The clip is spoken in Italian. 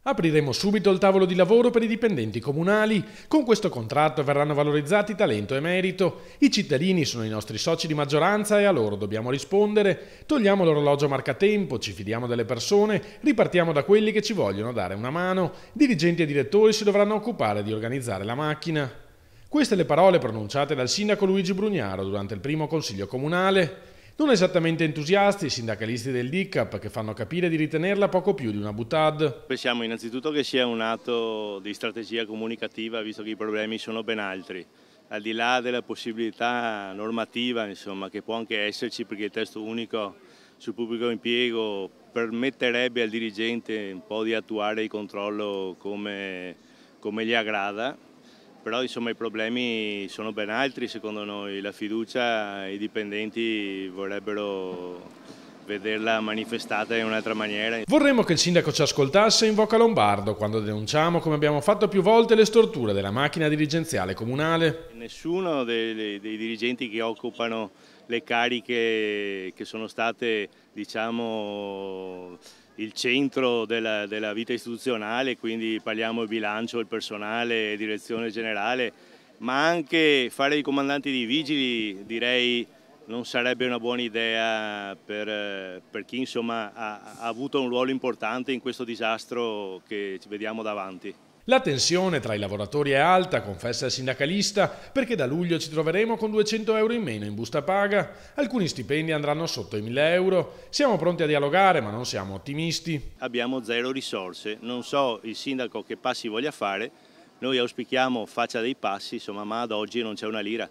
Apriremo subito il tavolo di lavoro per i dipendenti comunali. Con questo contratto verranno valorizzati talento e merito. I cittadini sono i nostri soci di maggioranza e a loro dobbiamo rispondere. Togliamo l'orologio marcatempo, ci fidiamo delle persone, ripartiamo da quelli che ci vogliono dare una mano. Dirigenti e direttori si dovranno occupare di organizzare la macchina. Queste le parole pronunciate dal sindaco Luigi Brugnaro durante il primo consiglio comunale. Non esattamente entusiasti i sindacalisti del DICAP che fanno capire di ritenerla poco più di una butad. Pensiamo innanzitutto che sia un atto di strategia comunicativa visto che i problemi sono ben altri. Al di là della possibilità normativa insomma, che può anche esserci perché il testo unico sul pubblico impiego permetterebbe al dirigente un po' di attuare il controllo come, come gli aggrada, però insomma, i problemi sono ben altri secondo noi, la fiducia i dipendenti vorrebbero vederla manifestata in un'altra maniera. Vorremmo che il sindaco ci ascoltasse in Voca Lombardo quando denunciamo, come abbiamo fatto più volte, le storture della macchina dirigenziale comunale nessuno dei, dei, dirigenti che occupano le cariche che sono state diciamo, il centro della, della vita istituzionale, quindi parliamo di bilancio, il personale, direzione generale, ma anche fare i comandanti di vigili direi non sarebbe una buona idea per, per chi insomma, ha, ha avuto un ruolo importante in questo disastro che ci vediamo davanti. La tensione tra i lavoratori è alta, confessa il sindacalista, perché da luglio ci troveremo con 200 euro in meno in busta paga. Alcuni stipendi andranno sotto i 1000 euro. Siamo pronti a dialogare, ma non siamo ottimisti. Abbiamo zero risorse. Non so il sindaco che passi voglia fare. Noi auspichiamo faccia dei passi, insomma, ma ad oggi non c'è una lira.